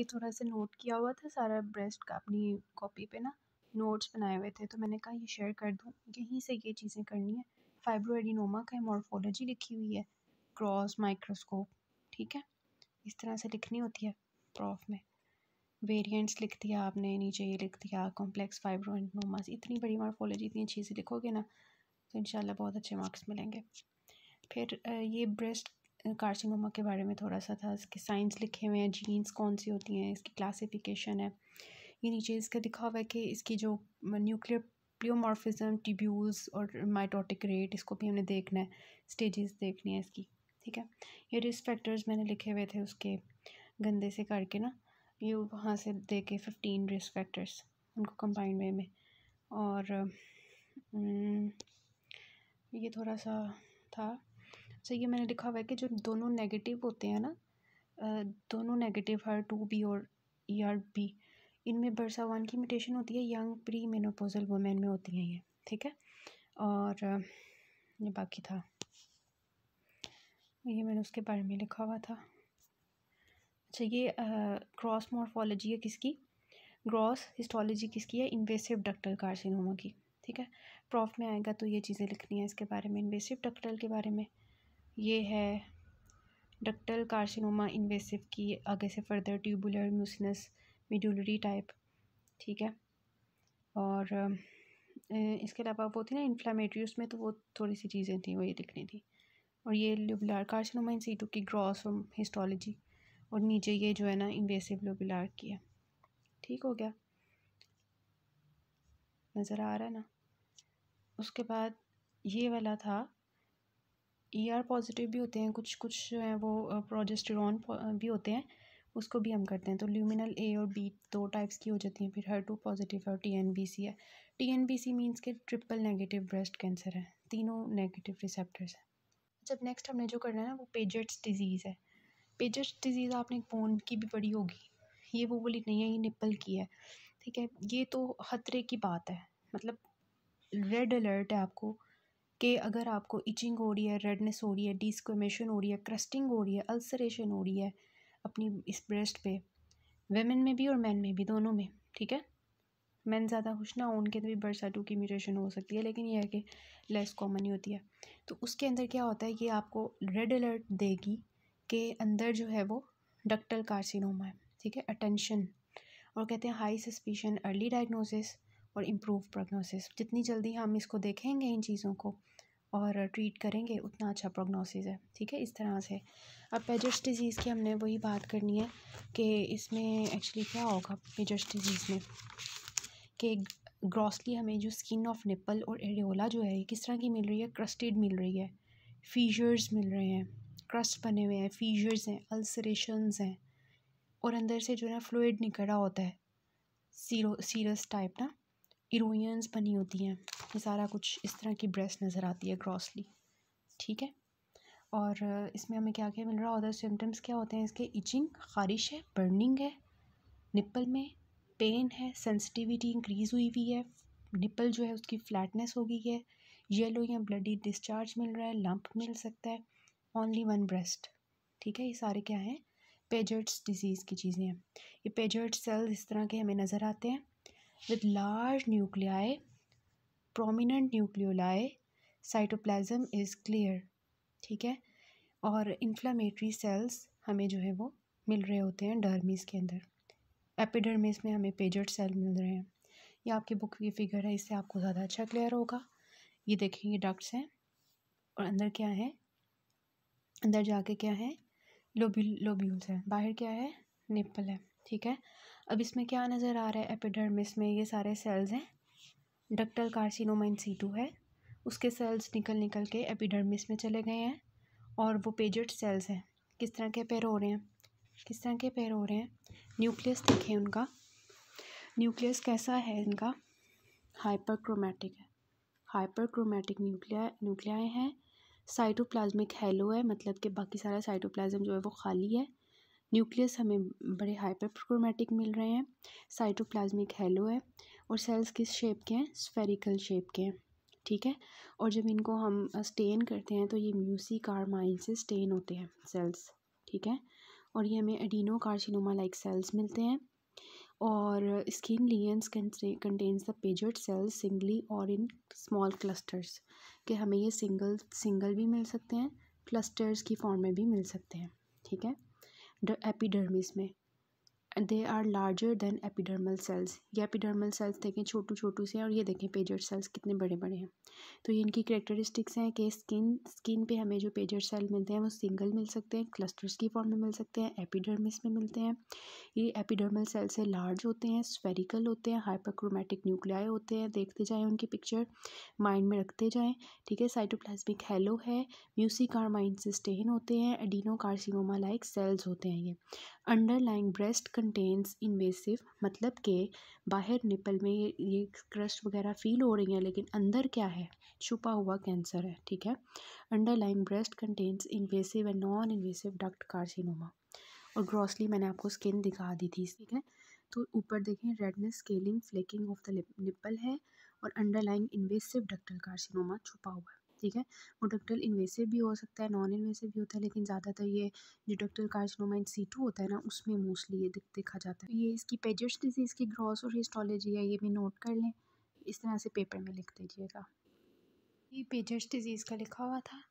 ये थोड़ा सा नोट किया हुआ था सारा ब्रेस्ट का अपनी कॉपी पे ना नोट्स बनाए हुए थे तो मैंने कहा ये शेयर कर दूँ यहीं से ये चीज़ें करनी है फाइब्रोएडिनोमा का मॉर्फोलॉजी लिखी हुई है क्रॉस माइक्रोस्कोप ठीक है इस तरह से लिखनी होती है प्रॉफ में वेरिएंट्स लिख दिया आपने नीचे ये लिख दिया कॉम्प्लेक्स फाइब्रो एडिनोमा इतनी बड़ी मॉर्फोलॉजी इतनी अच्छी से लिखोगे ना तो इन बहुत अच्छे मार्क्स मिलेंगे फिर ये ब्रेस्ट कार्सिनोमा के बारे में थोड़ा सा था इसके साइंस लिखे हुए हैं जीन्स कौन सी होती हैं इसकी क्लासिफिकेशन है ये नीचे इसका दिखा हुआ है कि इसकी जो न्यूक्लियर प्लियोमॉर्फिज्म टिब्यूल्स और माइटोटिक रेट इसको भी हमने देखना है स्टेजेस देखनी है इसकी ठीक है ये रिस्क फैक्टर्स मैंने लिखे हुए थे उसके गंदे से करके ना ये वहाँ से देखे फिफ्टीन रिस्क फैक्टर्स उनको कंबाइंड वे में और हम्म, ये थोड़ा सा था अच्छा ये मैंने लिखा हुआ है कि जो दोनों नेगेटिव होते हैं ना दोनों नेगेटिव हर टू बी और यार बी इनमें बरसा वन की म्यूटेशन होती है यंग प्री मेनोपोजल वुमेन में होती हैं ये ठीक है और ये बाकी था ये मैंने उसके बारे में लिखा हुआ था अच्छा ये क्रॉस मॉर्फोलॉजी है किसकी ग्रॉस हिस्टोलॉजी किसकी है इन्वेसिव डक्टल कार्सिनोमा की ठीक है प्रॉफ में आएगा तो ये चीज़ें लिखनी है इसके बारे में इन्वेसिव डक्टल के बारे में ये है डक्टल कार्सिनोमा इन्वेसिव की आगे से further tubular mucinous medullary type ठीक है और इसके अलावा वो थी ना इन्फ्लामेटरी उसमें तो वो थोड़ी सी चीज़ें थी वो ये दिखनी थी और ये लोबुलर कार्सिनोमा इन सीटू की ग्रॉस हिस्टोलॉजी और नीचे ये जो है ना इन्वेसिव लोबुलर की है ठीक हो गया नज़र आ रहा है ना उसके बाद ये वाला था ई आर पॉज़िटिव भी होते हैं कुछ कुछ जो हैं वो प्रोजेस्टिरन भी होते हैं उसको भी हम करते हैं तो ल्यूमिनल ए और बी दो टाइप्स की हो जाती हैं फिर हर टू पॉजिटिव है और टी एन बी सी है T N B C means के ट्रिपल नेगेटिव ब्रेस्ट कैंसर है तीनों नेगेटिव रिसेप्टर्स हैं जब अच्छा, नेक्स्ट हमने जो करना है ना वो पेजट्स डिज़ीज़ है पेजट्स डिज़ीज़ आपने बोन की भी पड़ी होगी ये वो बोली नहीं है ये निप्पल की है ठीक है ये तो खतरे की बात है मतलब रेड अलर्ट है आपको कि अगर आपको इचिंग हो रही है रेडनेस हो रही है डिस्क्वेमेशन हो रही है क्रस्टिंग हो रही है अल्सरेशन हो रही है अपनी इस ब्रेस्ट पे वेमेन में भी और मैन में भी दोनों में ठीक है मैन ज़्यादा खुश ना हो उनके तो भी बर्साटू की म्यूटेशन हो सकती है लेकिन यह है कि लेस कॉमन ही होती है तो उसके अंदर क्या होता है ये आपको रेड अलर्ट देगी कि अंदर जो है वो डक्टल कार्सिनोमा है ठीक है अटेंशन और कहते हैं हाई सस्पिशन अर्ली डायग्नोसिस और इम्प्रूव प्रोग्नोसिस जितनी जल्दी हम इसको देखेंगे इन चीज़ों को और ट्रीट करेंगे उतना अच्छा प्रोग्नोसिस है ठीक है इस तरह से अब पेजर्स डिज़ीज़ की हमने वही बात करनी है कि इसमें एक्चुअली क्या होगा पेजर्स डिज़ीज़ में कि ग्रॉसली हमें जो स्किन ऑफ निपल और एडियोला जो है ये किस तरह की मिल रही है क्रस्टेड मिल रही है फीजर्स मिल रहे हैं क्रस्ट बने हुए हैं फीजर्स हैं अल्सरेशन हैं और अंदर से जो है फ्लूड निकल रहा होता है सीरो सीरस टाइप ना इरोइंस बनी होती हैं ये सारा कुछ इस तरह की ब्रेस्ट नज़र आती है ग्रॉसली ठीक है और इसमें हमें क्या क्या मिल रहा है अदर सिम्टम्स क्या होते हैं इसके इचिंग ख़ारिश है बर्निंग है निप्पल में पेन है सेंसिटिविटी इंक्रीज़ हुई हुई है निप्पल जो है उसकी फ्लैटनेस हो गई है येलो या ब्लडी डिस्चार्ज मिल रहा है लंप मिल सकता है ओनली वन ब्रेस्ट ठीक है ये सारे क्या हैं पेजर्ट्स डिजीज़ की चीज़ें हैं ये पेजर्ट सेल्स इस तरह के हमें नज़र आते हैं with large nuclei, prominent nucleoli. Cytoplasm is clear ठीक है और इन्फ्लामेटरी सेल्स हमें जो है वो मिल रहे होते हैं डर्मीज़ के अंदर एपिडर्मिस में हमें पेजर्ड सेल मिल रहे हैं ये आपकी बुक की फिगर है इससे आपको ज़्यादा अच्छा क्लियर होगा ये देखें ये डक्ट्स हैं और अंदर क्या है अंदर जाके क्या है लोब्यूल लोब्यूल्स हैं बाहर क्या है निप्पल है ठीक है अब इसमें क्या नज़र आ रहा है एपिडर्मिस में ये सारे सेल्स हैं डक्टल कार्सिनोमा इन सीटू है उसके सेल्स निकल निकल के एपिडर्मिस में चले गए हैं और वो पेजट सेल्स हैं किस तरह के पैर हो रहे हैं किस तरह के पैर हो रहे हैं न्यूक्लियस देखें उनका न्यूक्लियस कैसा है इनका हाइपरक्रोमेटिक है हाइपरक्रोमेटिक न्यूक्लिया न्यूक्लियाए हैं साइटोप्लाज्मिक हेलो है मतलब कि बाकी सारा साइटोप्लाज्म जो है वो खाली है न्यूक्लियस हमें बड़े हाइपर क्रोमेटिक मिल रहे हैं साइटोप्लाज्मिक हेलो है और सेल्स किस शेप के हैं स्फेरिकल शेप के हैं ठीक है और जब इनको हम स्टेन करते हैं तो ये म्यूसी कार्माइन से स्टेन होते हैं सेल्स ठीक है और ये हमें एडीनो कार्सिनोमा लाइक सेल्स मिलते हैं और skin lesions contains the Paget cells singly और इन स्मॉल क्लस्टर्स के हमें ये सिंगल सिंगल भी मिल सकते हैं क्लस्टर्स की फॉर्म में भी मिल सकते हैं ठीक है एपिडर्मिस में they are larger than epidermal cells ये एपिडर्मल सेल्स देखें छोटू छोटू से हैं और ये देखें पेजर सेल्स कितने बड़े बड़े हैं तो ये इनकी करेक्टरिस्टिक्स हैं कि स्किन स्किन पे हमें जो पेजर सेल मिलते हैं वो सिंगल मिल सकते हैं क्लस्टर्स की फॉर्म में मिल सकते हैं एपिडर्मिस में मिलते हैं ये एपिडर्मल सेल्स से लार्ज होते हैं स्पेरिकल होते हैं हाइपरक्रोमेटिक न्यूक्लिया होते हैं देखते जाएँ उनकी पिक्चर माइंड में रखते जाएँ ठीक है साइटोप्लाज्मिक हेलो है म्यूसिकारमाइन सिस्टेन होते हैं एडिनो कार्सिनोमा लाइक सेल्स होते हैं ये अंडरलाइंग ब्रेस्ट कंटेन्स इन्वेसिव मतलब के बाहर निपल में ये ये क्रस्ट वगैरह फील हो रही हैं लेकिन अंदर क्या है छुपा हुआ कैंसर है ठीक है underline breast contains invasive and non invasive duct carcinoma और ग्रॉसली मैंने आपको स्किन दिखा दी थी ठीक है तो ऊपर देखें redness scaling flaking off the nipple है और अंडरलाइन इन्वेसिव डक्टल कार्सिनोमा छुपा हुआ है ठीक है वो डक्टल इन्वेसिव भी हो सकता है नॉन इन्वेसिव भी होता है लेकिन ज़्यादातर ये जो डक्टल कार्सिनोमा इन सीटू होता है ना उसमें मोस्टली ये देखा जाता है तो ये इसकी पेजर्स डिजीज़ की ग्रॉस और हिस्टोलॉजी है ये भी नोट कर लें इस तरह से पेपर में लिख दीजिएगा ये पेजर्स डिजीज़ का लिखा हुआ था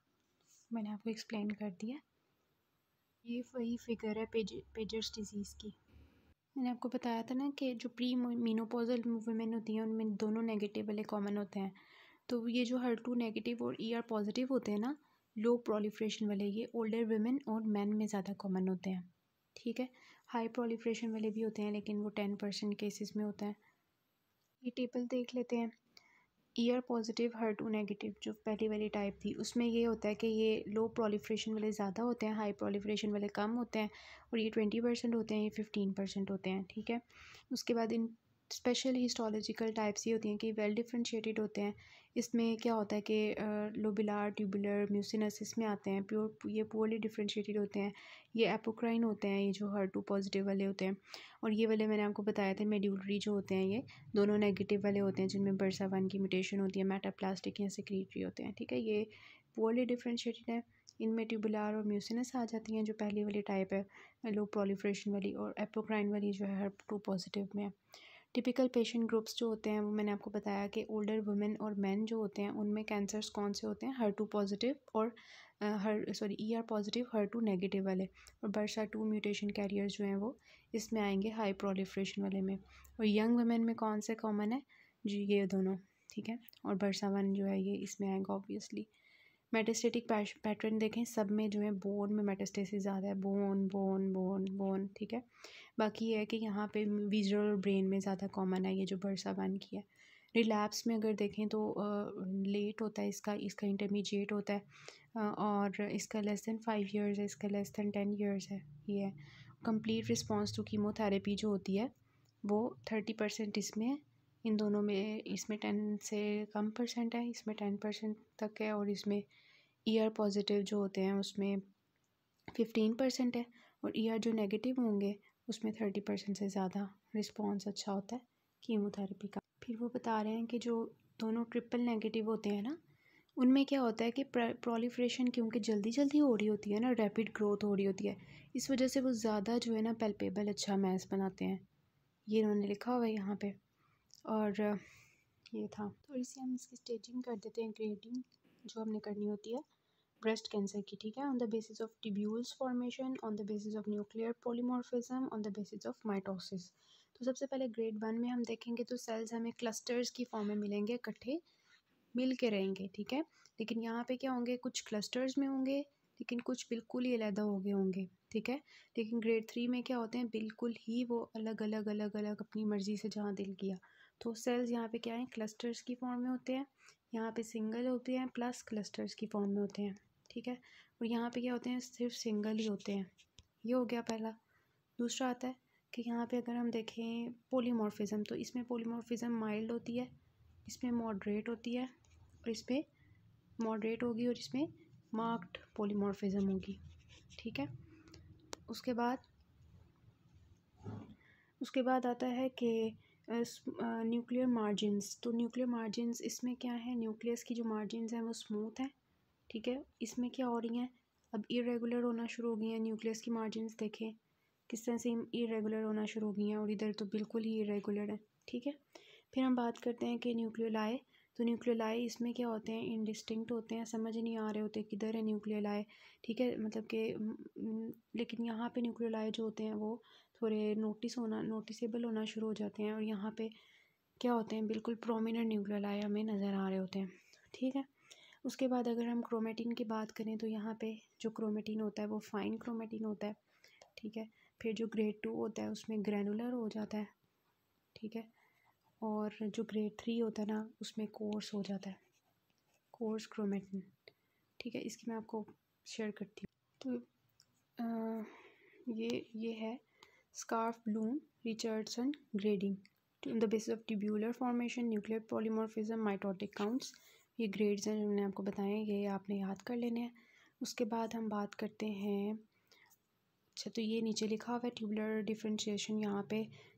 मैंने आपको एक्सप्लेन कर दिया ये वही फिगर है पेज पेजर्स डिजीज़ की मैंने आपको बताया था ना कि जो प्री मीनोपोजल वुमेन होती हैं उनमें दोनों नेगेटिव वाले कॉमन होते हैं तो ये जो हर टू नेगेटिव और ई आर पॉजिटिव होते हैं ना लो प्रोलीफ्रेशन वाले ये ओल्डर वेमेन और मैन में ज़्यादा कॉमन होते हैं ठीक है हाई प्रोलीफ्रेशन वाले भी होते हैं लेकिन वो टेन परसेंट केसेस में होता है ये टेबल देख लेते हैं E R positive HER two negative जो पहली वाली टाइप थी उसमें ये होता है कि ये लो प्रोलीफ्रेशन वाले ज़्यादा होते हैं हाई प्रोलीफ्रेशन वाले कम होते हैं और ये ट्वेंटी परसेंट होते हैं ये फिफ्टीन परसेंट होते हैं ठीक है उसके बाद इन स्पेशल हिस्टोलॉजिकल टाइप्स ये होती हैं कि वेल डिफ्रेंशिएटेड होते हैं इसमें क्या होता है कि लोबिलार ट्यूबुलर म्यूसिनस इसमें आते हैं प्योर ये प्योरली डिफ्रेंशिएटेड होते हैं ये एपोक्राइन होते हैं ये जो हर टू पॉजिटिव वाले होते हैं और ये वाले मैंने आपको बताया था मेड्यूलरी जो होते हैं ये दोनों नेगेटिव वाले होते हैं जिनमें बरसा वन की म्यूटेशन होती है मेटाप्लास्टिक या सिक्रीटरी होते हैं ठीक है ये प्योरली डिफ्रेंशिएटेड है इनमें ट्यूबुलर और म्यूसिनस आ जाती हैं जो पहली वाली टाइप है लो प्रोलिफ्रेशन वाली और एपोक्राइन वाली जो है हर टू पॉजिटिव में है टिपिकल पेशेंट ग्रुप्स जो होते हैं वो मैंने आपको बताया कि ओल्डर वुमेन और मैन जो होते हैं उनमें कैंसर्स कौन से होते हैं हर टू पॉजिटिव और HER sorry E R positive HER two negative वाले और बर्सा टू म्यूटेशन कैरियर जो हैं वो इसमें आएंगे हाई प्रोलिफ्रेशन वाले में और यंग वुमेन में कौन से कॉमन है जी ये दोनों ठीक है और बर्सा वन जो है ये इसमें आएगा ऑब्वियसली मेटास्टेटिक पैटर्न देखें सब में जो है बोन में मेटास्टेसिस ज़्यादा है बोन बोन बोन बोन ठीक है बाकी ये है कि यहाँ पे विजुअल और ब्रेन में ज़्यादा कॉमन है ये जो बरसा वन की है रिलैप्स में अगर देखें तो लेट होता है इसका इसका इंटरमीडिएट होता है और इसका लेस दैन फाइव ईयर्स है इसका लेस दैन टेन ईयर्स है ये है कंप्लीट रिस्पॉन्स टू कीमोथेरेपी जो होती है वो थर्टी परसेंट इसमें इन दोनों में इसमें टेन से कम परसेंट है इसमें टेन परसेंट तक है और इसमें ईयर पॉजिटिव जो होते हैं उसमें फिफ्टीन परसेंट है और ईयर जो नेगेटिव होंगे उसमें थर्टी परसेंट से ज़्यादा रिस्पॉन्स अच्छा होता है कीमोथेरेपी का फिर वो बता रहे हैं कि जो दोनों ट्रिपल नेगेटिव होते हैं ना उनमें क्या होता है कि प्रोलीफ्रेशन क्योंकि जल्दी जल्दी हो रही होती है ना रैपिड ग्रोथ हो रही होती है इस वजह से वो ज़्यादा जो है ना पेल्पेबल अच्छा मैस बनाते हैं ये उन्होंने लिखा हुआ है यहाँ पे और ये था थोड़ी सी हम इसकी स्टेजिंग कर देते हैं ग्रेडिंग जो हमने करनी होती है ब्रेस्ट कैंसर की ठीक है on the basis of tubules formation on the basis of nuclear polymorphism on the basis of mitosis तो सबसे पहले ग्रेड वन में हम देखेंगे तो सेल्स हमें क्लस्टर्स की फॉर्म में मिलेंगे इकट्ठे मिल के रहेंगे ठीक है लेकिन यहाँ पे क्या होंगे कुछ क्लस्टर्स में होंगे लेकिन कुछ बिल्कुल ही अलहदा हो गए होंगे ठीक है लेकिन ग्रेड थ्री में क्या होते हैं बिल्कुल ही वो अलग अलग अलग अलग अपनी मर्ज़ी से जहाँ दिल किया तो सेल्स यहाँ पे क्या है क्लस्टर्स की फॉर्म में होते हैं यहाँ पे सिंगल होते हैं प्लस क्लस्टर्स की फॉर्म में होते हैं ठीक है और यहाँ पे क्या होते हैं सिर्फ सिंगल ही होते हैं ये हो गया पहला दूसरा आता है कि यहाँ पे अगर हम देखें पोलीमॉर्फिज़म तो इसमें पोलीमॉर्फिज़म माइल्ड होती है इसमें मॉडरेट होती है और इसमें मॉडरेट होगी और इसमें मार्क्ड पोलीमॉर्फिज़म होगी ठीक है उसके बाद उसके बाद आता है कि न्यूक्लियर मार्जिनस तो न्यूक्लियर मार्जिनस इसमें क्या है न्यूक्लियस की जो मार्जिनस हैं वो स्मूथ हैं ठीक है इसमें क्या हो रही हैं अब इरेगुलर होना शुरू हो गई हैं न्यूक्लियस की मार्जिनस देखें किस तरह से इरेगुलर होना शुरू हो गई हैं और इधर तो बिल्कुल ही इरेगुलर है ठीक है फिर हम बात करते हैं कि न्यूक्लियोलाए तो न्यूक्लियोलाए इसमें क्या होते हैं इनडिस्टिंक्ट होते हैं समझ नहीं आ रहे होते किधर है लाए ठीक है मतलब कि लेकिन यहाँ पे लाए जो होते हैं वो थोड़े नोटिस होना नोटिसेबल होना शुरू हो जाते हैं और यहाँ पे क्या होते हैं बिल्कुल प्रोमिनेंट न्यूक्लियर हमें नज़र आ रहे होते हैं ठीक है उसके बाद अगर हम क्रोमेटिन की बात करें तो यहाँ पे जो क्रोमेटिन होता है वो फाइन क्रोमेटिन होता है ठीक है फिर जो ग्रेड टू होता है उसमें ग्रैनुलर हो जाता है ठीक है और जो ग्रेड थ्री होता है ना उसमें कोर्स हो जाता है कोर्स क्रोमेटिन ठीक है इसकी मैं आपको शेयर करती हूँ तो आ, ये ये है scarf bloom richardson grading on the basis of tubular formation nuclear polymorphism mitotic counts ये ग्रेड्स हैं जो मैंने आपको बताए ये आपने याद कर लेने हैं उसके बाद हम बात करते हैं अच्छा तो ये नीचे लिखा हुआ है ट्यूबुलर डिफ्रेंशिएशन यहाँ पे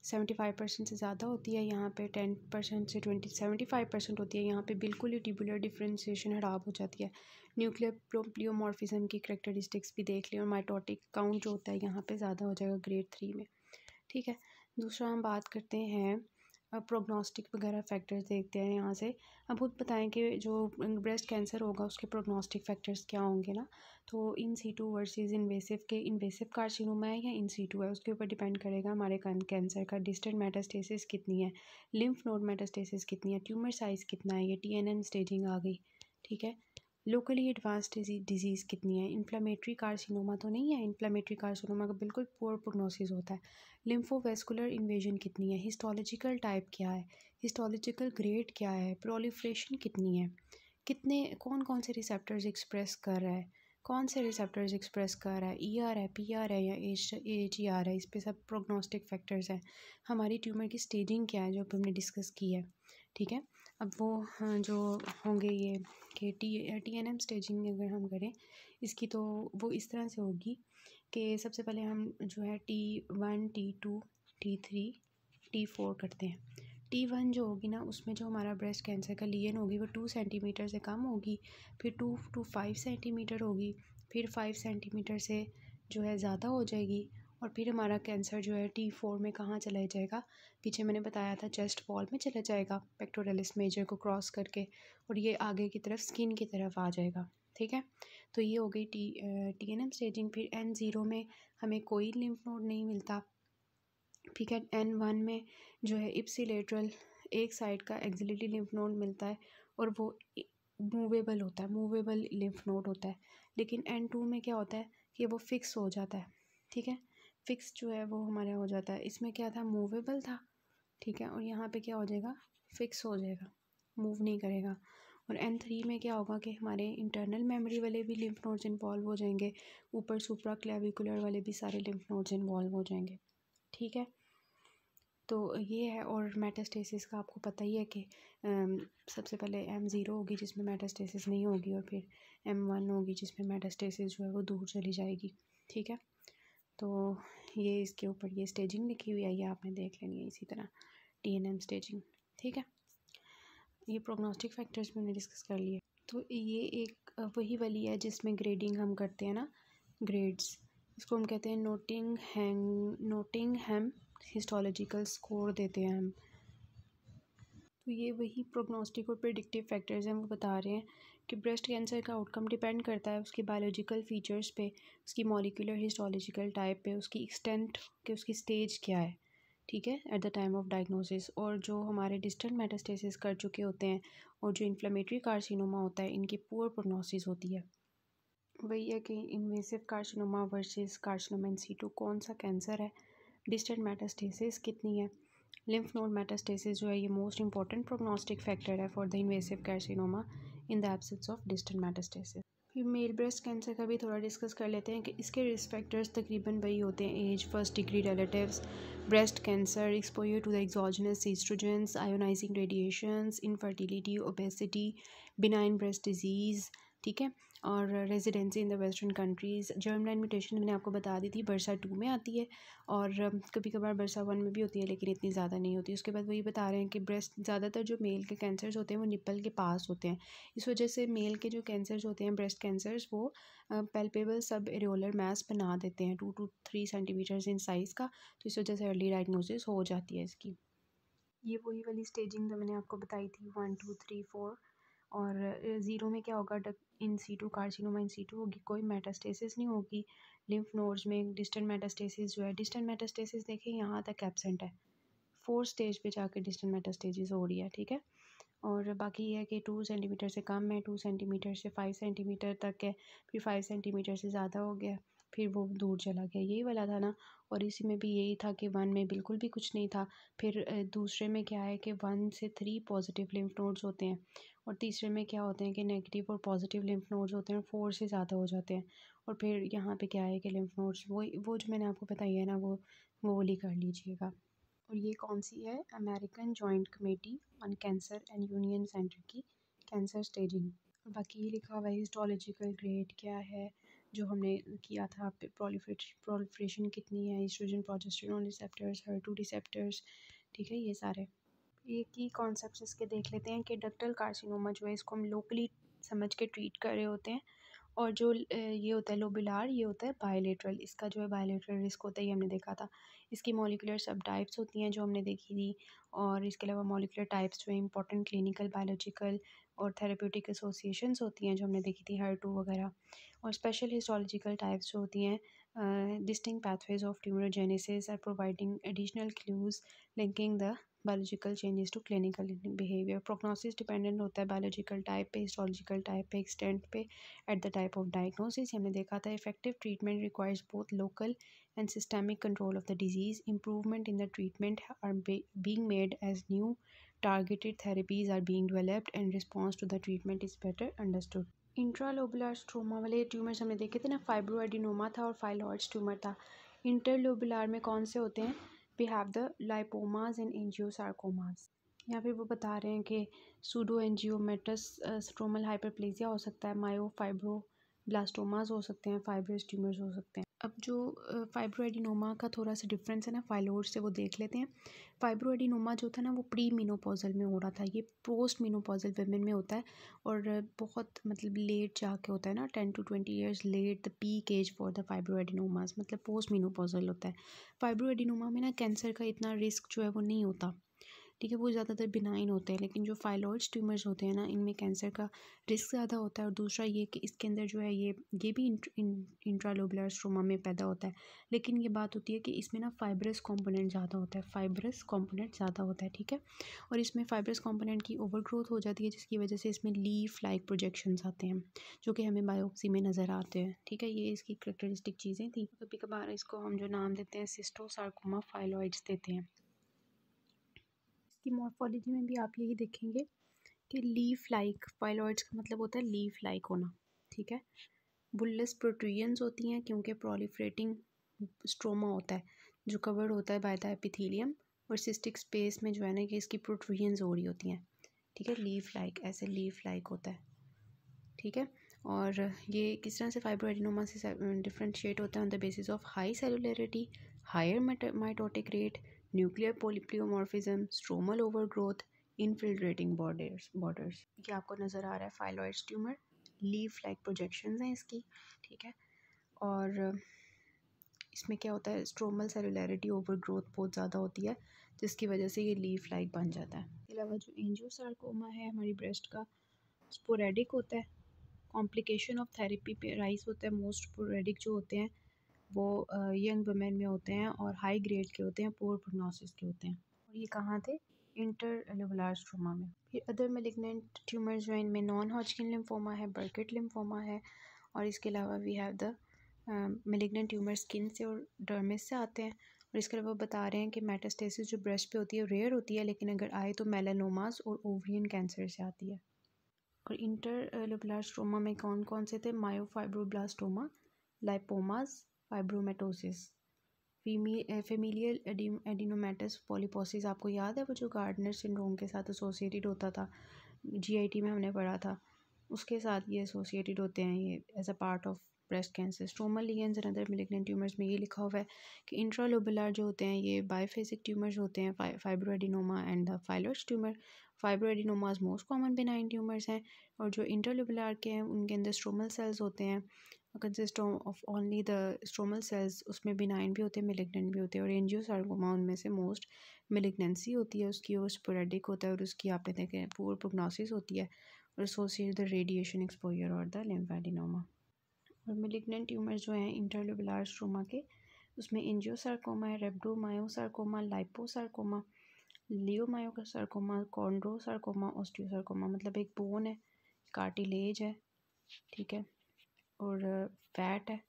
सेवेंटी फ़ाइव परसेंट से ज़्यादा होती है यहाँ पे टेन परसेंट से ट्वेंटी सेवेंटी फाइव परसेंट होती है यहाँ पे बिल्कुल ही ट्यूबुलर डिफ्रेंशिएशन खराब हो जाती है न्यूक्लियर प्रोप्लियोमॉर्फिज्म की करेक्टरिस्टिक्स भी देख लें और माइटोटिक काउंट जो होता है यहाँ पर ज़्यादा हो जाएगा ग्रेड थ्री में ठीक है दूसरा हम बात करते हैं प्रोग्नोस्टिक वगैरह फैक्टर्स देखते हैं यहाँ से अब खुद बताएं कि जो ब्रेस्ट कैंसर होगा उसके प्रोग्नोस्टिक फैक्टर्स क्या होंगे ना तो in situ versus invasive के इन्वेसिव कार्सिनोमा है या इन सी टू है उसके ऊपर डिपेंड करेगा हमारे कैंसर का डिस्टेंट मेटास्टेसिस कितनी है लिम्फ नोड मेटास्टेसिस कितनी है ट्यूमर साइज़ कितना है ये टी एन एन स्टेजिंग आ गई ठीक है लोकली एडवांस डिजीज़ कितनी है इन्फ्लामेटरी कार्सिनोमा तो नहीं है इन्फ्लामेटरी कार्सिनोमा का बिल्कुल पुअर प्रोग्नोसिस होता है लिम्फोवेस्कुलर इन्वेजन कितनी है हिस्टोलॉजिकल टाइप क्या है हिस्टोलॉजिकल ग्रेड क्या है प्रोलिफ्रेशन कितनी है कितने कौन कौन से रिसेप्टर्स एक्सप्रेस कर रहा है कौन से रिसेप्टर्स एक्सप्रेस कर रहा है ई e आर है पी आर है या एच ई आर है इस पर सब प्रोग्नोस्टिक फैक्टर्स हैं हमारी ट्यूमर की स्टेजिंग क्या है जो हमने डिस्कस की है ठीक है अब वो हाँ, जो होंगे ये के T T N M staging अगर हम करें इसकी तो वो इस तरह से होगी कि सबसे पहले हम जो है T one T two T three T four करते हैं टी वन जो होगी ना उसमें जो हमारा ब्रेस्ट कैंसर का लियन होगी वो टू सेंटीमीटर से कम होगी फिर टू टू फाइव सेंटीमीटर होगी फिर फाइव सेंटीमीटर से जो है ज़्यादा हो जाएगी और फिर हमारा कैंसर जो है टी फोर में कहाँ चला जाएगा पीछे मैंने बताया था चेस्ट वॉल में चला जाएगा पेक्टोरलिस मेजर को क्रॉस करके और ये आगे की तरफ स्किन की तरफ आ जाएगा ठीक है तो ये हो गई T T N M staging फिर एन ज़ीरो में हमें कोई लिम्फ नोड नहीं मिलता ठीक है एन वन में जो है इप्सिलेट्रल एक साइड का एक्जिलिटी लिम्फ नोड मिलता है और वो मूवेबल होता है मूवेबल लिम्फ नोड होता है लेकिन एन टू में क्या होता है कि वो फिक्स हो जाता है ठीक है फ़िक्स जो है वो हमारा हो जाता है इसमें क्या था मूवेबल था ठीक है और यहाँ पे क्या हो जाएगा फ़िक्स हो जाएगा मूव नहीं करेगा और एन थ्री में क्या होगा कि हमारे इंटरनल मेमोरी वाले भी लिम्फ नोड्स इन्वॉल्व हो जाएंगे ऊपर सुप्रा क्लेविकुलर वाले भी सारे लिम्फ नोड्स इन्वॉल्व हो जाएंगे ठीक है तो ये है और मेटास्टेसिस का आपको पता ही है कि सबसे पहले एम ज़ीरो होगी जिसमें मेटास्टेसिस नहीं होगी और फिर एम वन होगी जिसमें मेटास्टेसिस जो है वो दूर चली जाएगी ठीक है तो ये इसके ऊपर ये स्टेजिंग लिखी हुई है ये आपने देख लेनी है इसी तरह टी एन एम स्टेजिंग ठीक है ये प्रोग्नोस्टिक फैक्टर्स मैंने डिस्कस कर लिए तो ये एक वही वाली है जिसमें ग्रेडिंग हम करते हैं ना ग्रेड्स इसको हम कहते हैं Nottingham Nottingham histological score देते हैं हम तो ये वही प्रोग्नोस्टिक और प्रडिक्टिव फैक्टर्स हैं वो बता रहे हैं कि ब्रेस्ट कैंसर का आउटकम डिपेंड करता है उसके बायोलॉजिकल फ़ीचर्स पे उसकी मॉलिकुलर हिस्टोलॉजिकल टाइप पे उसकी एक्सटेंट के उसकी स्टेज क्या है ठीक है at the time of diagnosis और जो हमारे डिस्टेंट मेटास्टेसिस कर चुके होते हैं और जो इन्फ्लेमेटरी कार्सिनोमा होता है इनकी पुअर प्रोनोसिस होती है वही है कि invasive carcinoma versus carcinoma in situ कौन सा कैंसर है डिस्टेंट मेटास्टेसिस कितनी है लिम्फ नोड मेटास्टेसिस जो है ये मोस्ट इंपॉर्टेंट प्रोग्नोस्टिक फैक्टर है for the invasive carcinoma in the absence of distant metastasis female breast cancer का भी थोड़ा डिस्कस कर लेते हैं कि इसके रिस्क फैक्टर्स तकरीबन वही होते हैं age first degree relatives breast cancer exposure to the exogenous estrogens ionizing radiations infertility obesity benign breast disease ठीक है और residency in the western countries germ line mutation मैंने आपको बता दी थी बरसा टू में आती है और um, कभी कभार बरसा वन में भी होती है लेकिन इतनी ज़्यादा नहीं होती उसके बाद वही बता रहे हैं कि ब्रेस्ट ज़्यादातर जो मेल के कैंसर्स होते हैं वो निपल के पास होते हैं इस वजह से मेल के जो कैंसर्स होते हैं ब्रेस्ट कैंसर्स वो पेल्पेबल सब एरियोलर मैस बना देते हैं two to three centimetres in size का तो इस वजह से अर्ली डायग्नोसिस हो जाती है इसकी ये वही वाली स्टेजिंग जो तो मैंने आपको बताई थी वन टू थ्री फोर और ज़ीरो में क्या होगा duct in situ carcinoma in situ होगी कोई मेटास्टेसिस नहीं होगी लिम्फ नोड्स में डिस्टेंट मेटास्टेसिस जो है डिस्टेंट मेटास्टेसिस देखिए यहाँ तक एबसेंट है फोर्थ स्टेज पे जाकर डिस्टेंट मेटास्टेसिस हो रही है ठीक है और बाकी ये है कि टू सेंटीमीटर से कम है टू सेंटीमीटर से फाइव सेंटीमीटर तक है फिर फाइव सेंटीमीटर से ज़्यादा हो गया फिर वो दूर चला गया यही वाला था ना और इसी में भी यही था कि वन में बिल्कुल भी कुछ नहीं था फिर दूसरे में क्या है कि वन से थ्री पॉजिटिव लिम्फ नोड्स होते हैं और तीसरे में क्या होते हैं कि नेगेटिव और पॉजिटिव लिम्फ नोड्स होते हैं फोर से ज़्यादा हो जाते हैं और फिर यहाँ पे क्या है कि लिम्फ नोड्स वो वो जो मैंने आपको बताई है ना वो वो वाली कर लीजिएगा और ये कौन सी है American Joint Committee on Cancer and Union Center की कैंसर स्टेजिंग और बाकी ये लिखा हुआ है हिस्टोलॉजिकल ग्रेड क्या है जो हमने किया था आप प्रोलिफ्रेशन कितनी है estrogen progesterone receptors HER two receptors ठीक है ये सारे ये की कॉन्सेप्ट इसके देख लेते हैं कि डक्टल कार्सिनोमा जो है इसको हम लोकली समझ के ट्रीट कर रहे होते हैं और जो ये होता है लोबिलार ये होता है बायोलेट्रल इसका जो है बायोलेट्रल रिस्क होता है ये हमने देखा था इसकी मोलिकुलर सब टाइप्स होती हैं जो हमने देखी थी और इसके अलावा मोलिकुलर टाइप्स जो इंपॉर्टेंट क्लिनिकल बायोलॉजिकल और थेरेप्यूटिक एसोसिएशंस होती हैं जो हमने देखी थी हर टू वगैरह और स्पेशल हिस्टोलॉजिकल टाइप्स जो होती हैं distinct pathways of tumorigenesis are providing additional clues linking the biological changes to clinical behaviour prognosis dependent होता है बायोलॉजिकल टाइप पे हिस्टोलॉजिकल टाइप पे एक्सटेंट पे at the type of diagnosis हमने देखा था effective treatment requires both local and systemic control of the disease improvement in the treatment are being made as new targeted therapies are being developed and response to the treatment is better understood intralobular stroma वाले tumours हमने देखे थे ना fibroadenoma था और फाइलॉइड्स tumour था interlobular में कौन से होते हैं we द the lipomas and angiosarcomas यहाँ पे वो बता रहे हैं कि सूडो एनजियोमेटस स्ट्रोमल हाइपरप्लेजिया हो सकता है मायो फाइब्रो ब्लास्टोमास हो सकते हैं फाइब्रस ट्यूमर्स हो सकते हैं अब जो फाइब्रोएडिनोमा का थोड़ा सा डिफरेंस है ना फाइलोर से वो देख लेते हैं फाइब्रोएडिनोमा जो था ना वो प्री मीनोपोजल में हो रहा था ये पोस्ट मीनोपोजल वेमेन में होता है और बहुत मतलब लेट जाके होता है ना ten to twenty years late the peak age for the fibroadenomas मतलब पोस्ट मीनोपोजल होता है फाइब्रोएडिनोमा में ना कैंसर का इतना रिस्क जो है वो नहीं होता ठीक है वो ज़्यादातर बिनाइन होते हैं लेकिन जो फाइलॉइड्स ट्यूमर्स होते हैं ना इनमें कैंसर का रिस्क ज़्यादा होता है और दूसरा ये कि इसके अंदर जो है ये ये भी इंट्रालोबुलर स्ट्रोमा में पैदा होता है लेकिन ये बात होती है कि इसमें ना फाइब्रस कॉम्पोनेंट ज़्यादा होता है फाइब्रस कॉम्पोनेंट ज़्यादा होता है ठीक है और इसमें फाइब्रस कॉम्पोनेंट की ओवर ग्रोथ हो जाती है जिसकी वजह से इसमें लीफ लाइक प्रोजेक्शन आते हैं जो कि हमें बायोप्सी में नज़र आते हैं ठीक है ये इसकी करेक्टरिस्टिक चीज़ें थी कभी कभार इसको हम जो नाम देते हैं सिस्टोसार्कोमा फाइलॉइड्स देते हैं इसकी मॉर्फोलॉजी में भी आप यही देखेंगे कि लीफ लाइक फाइलॉइड्स का मतलब होता है लीफ लाइक होना ठीक है बुललेस प्रोट्रियंस होती हैं क्योंकि प्रोलीफ्रेटिंग स्ट्रोमा होता है जो कवर्ड होता है बाय द एपिथीलियम और सिस्टिक स्पेस में जो है ना कि इसकी प्रोट्रियंस हो रही होती हैं ठीक है लीफ लाइक ऐसे लीफ लाइक होता है ठीक है और ये किस तरह से फाइब्रोएडिनोमा से डिफ्रेंशिएट होता है on the basis of high cellularity higher mitotic rate nuclear polypleomorphism stromal overgrowth infiltrating borders borders ये आपको नज़र आ रहा है phyllodes tumour leaf like projection हैं इसकी ठीक है और इसमें क्या होता है स्ट्रोमल सेलुलरिटी ओवर ग्रोथ बहुत ज़्यादा होती है जिसकी वजह से ये लीफ लाइक बन जाता है इसके अलावा जो एनजियो सार्कोमा है हमारी ब्रेस्ट का स्पोरेडिक होता है कॉम्प्लिकेशन ऑफ थेरेपी पे राइस होता है मोस्ट स्पोरेडिक जो होते हैं वो यंग वमेन में होते हैं और हाई ग्रेड के होते हैं पोअर प्रोग्नोसिस के होते हैं और ये कहाँ थे इंटर एलोबुलर स्ट्रोमा में फिर अदर मेलिग्नेंट ट्यूमर जो इनमें नॉन हॉजकिन लिम्फोमा है बर्केट लिम्फोमा है और इसके अलावा we have the malignant tumour skin से और डर्मिस से आते हैं और इसके अलावा बता रहे हैं कि मेटास्टेसिस जो ब्रश पे होती है रेयर होती है लेकिन अगर आए तो मेलानोमास और ओवरियन कैंसर से आती है और इंटर स्ट्रोमा में कौन कौन से थे myofibroblastoma lipomas fibromatosis familial adenomatous polyposis आपको याद है वो जो गार्डनर सिंड्रोम के साथ एसोसिएटेड होता था जीआईटी में हमने पढ़ा था उसके साथ ये एसोसिएटेड होते हैं ये as a part of breast cancer stromal lesions and other malignant tumours में ये लिखा हुआ है कि इंट्रालोबुलर जो होते हैं ये बायोफेसिक ट्यूमर्स होते हैं fibroadenoma and the phyllodes tumour fibroadenomas most common benign tumours हैं और जो इंट्रालोबुलर के हैं उनके अंदर स्ट्रोमल सेल्स होते हैं consist of only the stromal cells उसमें बिनाइन भी होते हैं मिलिग्नेंट भी होते हैं और एनजियो सार्गोमा उनमें से मोस्ट मिलिग्नेंसी होती है उसकी वो स्पोरेडिक होता है और उसकी आपने देखें पोअर प्रोग्नोसिस होती है और एसोसिएट द रेडिएशन एक्सपोजर और द लिम्फेडिनोमा और मिलिग्नेंट ट्यूमर जो हैं इंटरल्यूबुलर स्ट्रोमा के उसमें एनजियो सार्कोमा है रेबडोमायोसार्कोमा लाइपोसार्कोमा लियोमायोसार्कोमा कॉन्ड्रोसार्कोमा ऑस्टियोसार्कोमा मतलब एक बोन है कार्टिलेज है ठीक है और फैट है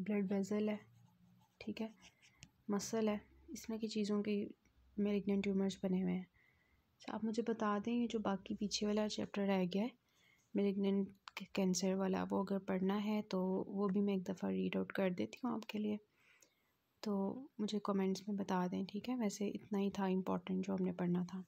ब्लड वेज़ल है ठीक है मसल है इस तरह की चीज़ों के मेरिग्नेंट ट्यूमर्स बने हुए हैं तो आप मुझे बता दें ये जो बाकी पीछे वाला चैप्टर रह गया है मेरिग्नेंट कैंसर वाला वो अगर पढ़ना है तो वो भी मैं एक दफ़ा रीड आउट कर देती हूँ आपके लिए तो मुझे कमेंट्स में बता दें ठीक है वैसे इतना ही था इम्पोर्टेंट जो हमने पढ़ना था